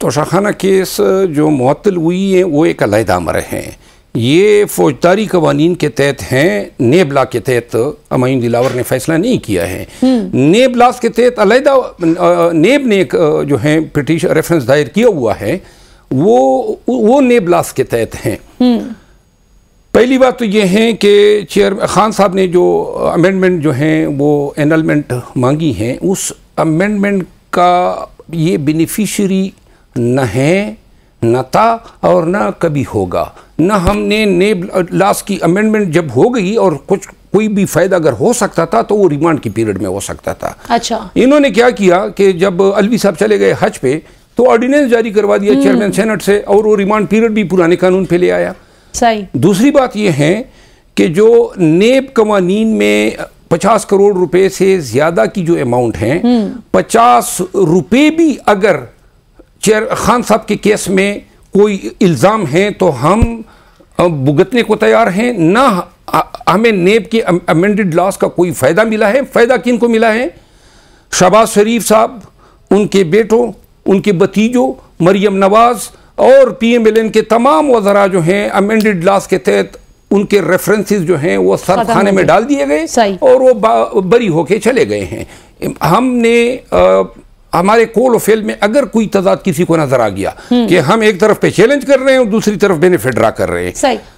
Toshakhana case जो मअतल हुई हैं वो एक अलहदा अमर हैं ये फौजदारी कवानीन के तहत हैं नेबला के तहत अमीन दिलावर ने फैसला नहीं किया है हम्म। नेबलास के तहत अलहदा नेब ने एक जो है ब्रिटिश रेफरेंस दायर किया हुआ है वो वो नेबलास के तहत हैं हम्म। पहली बात तो ये है कि चेयर खान साहब ने जो अमेंडमेंट जो हैं वो एनलमेंट मांगी हैं उस अमेंडमेंट का ये बेनिफिशरी न है न था और न कभी होगा न हमने नेब लास्ट की अमेंडमेंट जब हो गई और कुछ कोई भी फायदा अगर हो सकता था तो वो रिमांड की पीरियड में हो सकता था अच्छा इन्होंने क्या किया कि जब अलवी साहब चले गए हज पे तो ऑर्डिनेंस जारी करवा दिया चेयरमैन हम्म। सेनेट से और वो रिमांड पीरियड भी पुराने कानून पे ले आया सही दूसरी बात यह है कि जो नेब कवानी में पचास करोड़ रुपए से ज्यादा की जो अमाउंट है हम्म। पचास रुपए भी अगर चेयर खान साहब के केस में कोई इल्ज़ाम है तो हम भुगतने को तैयार हैं ना हमें नेब के अमेंडेड लॉस का कोई फ़ायदा मिला है फ़ायदा किन को मिला है शहबाज शरीफ साहब उनके बेटों उनके भतीजों मरियम नवाज़ और पी एम एल एन के तमाम वजरा जो हैं अमेंडेड लॉस के तहत उनके रेफरेंसेस जो हैं वो सर खाने में डाल दिए गए और वो बरी होके चले गए हैं हमने आ, हमारे कोल और फेल में अगर कोई तजाद किसी को नजर आ गया कि हम एक तरफ पे चैलेंज कर रहे हैं और दूसरी तरफ बेनिफिट ड्रा कर रहे हैं